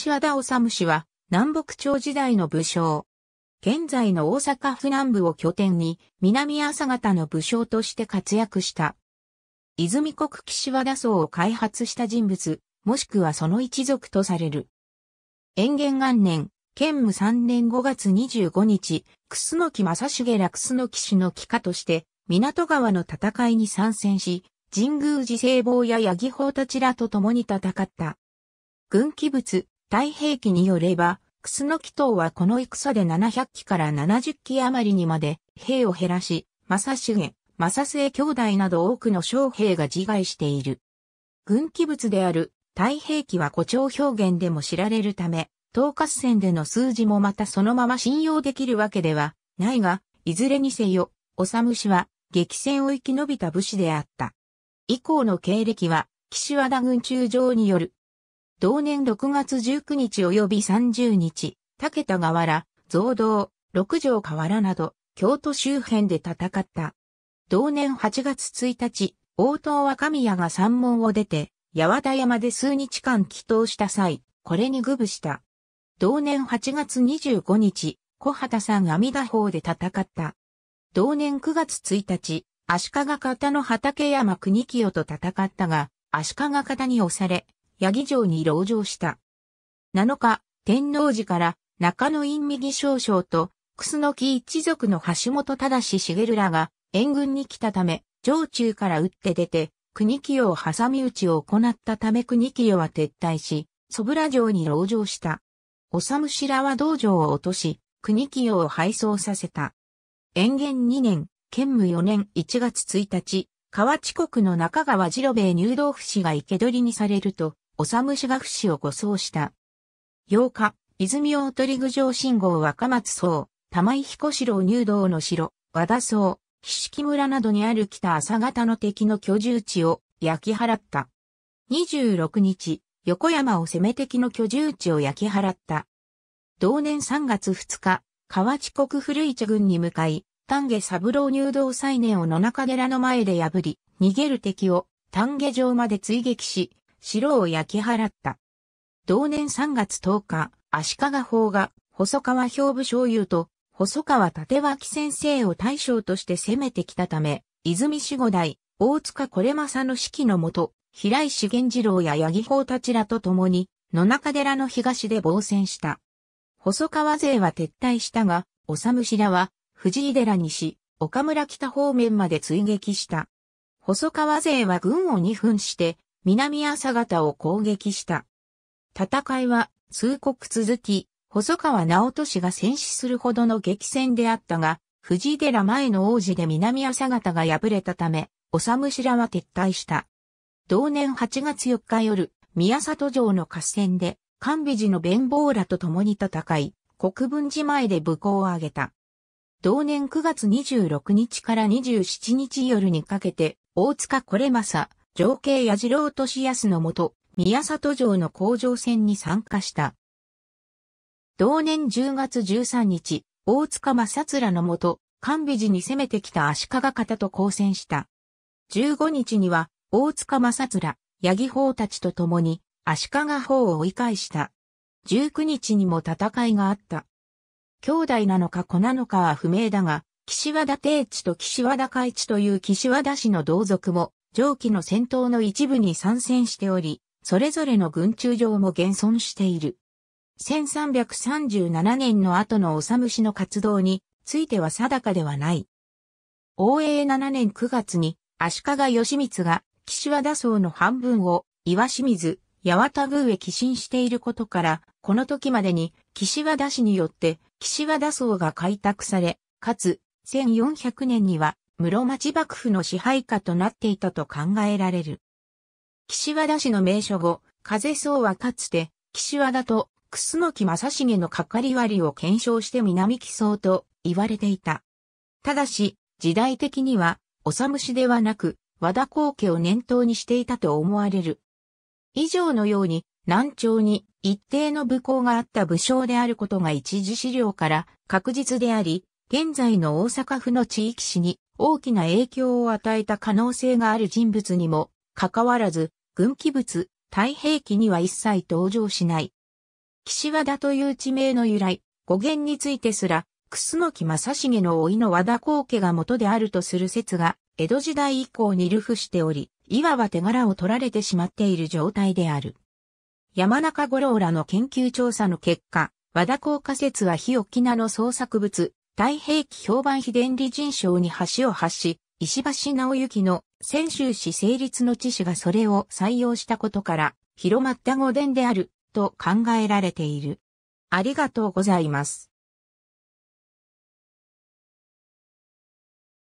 岸和田治氏は、南北朝時代の武将。現在の大阪府南部を拠点に、南朝方の武将として活躍した。泉国岸和田荘を開発した人物、もしくはその一族とされる。延元元年、建武3年5月25日、楠木正茂ら楠木氏の帰化として、港川の戦いに参戦し、神宮寺聖坊や八木法たちらと共に戦った。軍機物、太平記によれば、楠木等はこの戦で700機から70機余りにまで兵を減らし、正重、正末兄弟など多くの将兵が自害している。軍記物である太平記は誇張表現でも知られるため、統括戦での数字もまたそのまま信用できるわけではないが、いずれにせよ、おさむしは激戦を生き延びた武士であった。以降の経歴は、岸和田軍中将による同年6月19日及び30日、武田河原、増道、六条河原など、京都周辺で戦った。同年8月1日、大東若宮が山門を出て、八和田山で数日間祈祷した際、これに愚部した。同年8月25日、小畑さん阿弥陀法で戦った。同年9月1日、足利方の畠山国清と戦ったが、足利方に押され、八木城に籠城した。7日、天王寺から中野院右少将と、楠木一族の橋本忠茂らが援軍に来たため、城中から打って出て、国清を挟み撃ちを行ったため国清は撤退し、ソブラ城に籠城した。おさむしらは道場を落とし、国清を敗走させた。延元2年、兼務4年1月1日、河内国の中川次郎兵衛入道府氏が生け捕りにされると、しが不死を護送した。8日、泉大鳥郡上信号若松荘、玉井彦四郎入道の城、和田荘、菱木村などにある北朝方の敵の居住地を焼き払った。26日、横山を攻め敵の居住地を焼き払った。同年3月2日、河内国古市軍に向かい、丹下三郎入道再年を野中寺の前で破り、逃げる敵を丹下城まで追撃し、城を焼き払った。同年3月10日、足利法が細川兵部将優と細川立脇先生を大将として攻めてきたため、泉守護代、大塚これまさの指揮のもと、平石源次郎や八木法たちらと共に、野中寺の東で防戦した。細川勢は撤退したが、おさむしらは、藤井寺西、岡村北方面まで追撃した。細川勢は軍を二分して、南朝方を攻撃した。戦いは数告続き、細川直俊氏が戦死するほどの激戦であったが、藤寺前の王子で南朝方が敗れたため、おさむしらは撤退した。同年8月4日夜、宮里城の合戦で、神美寺の弁坊らと共に戦い、国分寺前で武功を挙げた。同年9月26日から27日夜にかけて、大塚これまさ、情景や次郎や康のもと、宮里城の工場戦に参加した。同年10月13日、大塚正らのもと、神備寺に攻めてきた足利方と交戦した。15日には、大塚正ら、八木法たちと共に、足利法を追い返した。19日にも戦いがあった。兄弟なのか子なのかは不明だが、岸和田定地と岸和田海地という岸和田氏の同族も上記の戦闘の一部に参戦しており、それぞれの軍中上も現存している。1337年の後のおさむしの活動については定かではない。応永7年9月に足利義満が岸和田荘の半分を岩清水、八幡宮へ寄進していることから、この時までに岸和田氏によって岸和田荘が開拓され、かつ1400年には室町幕府の支配下となっていたと考えられる。岸和田氏の名所後、風荘はかつて、岸和田と楠木正成の係割を検証して南木草と言われていた。ただし、時代的には、おさむしではなく、和田光家を念頭にしていたと思われる。以上のように、南朝に一定の武功があった武将であることが一時資料から確実であり、現在の大阪府の地域史に大きな影響を与えた可能性がある人物にも、かかわらず、軍記物、太平記には一切登場しない。岸和田という地名の由来、語源についてすら、楠木正成の老いの和田光家が元であるとする説が、江戸時代以降に流布しており、いわば手柄を取られてしまっている状態である。山中五郎らの研究調査の結果、和田光家説は日沖縄の創作物、太平記評判非伝理人賞に橋を発し、石橋直之の泉州市成立の知事がそれを採用したことから広まった語伝であると考えられている。ありがとうございます。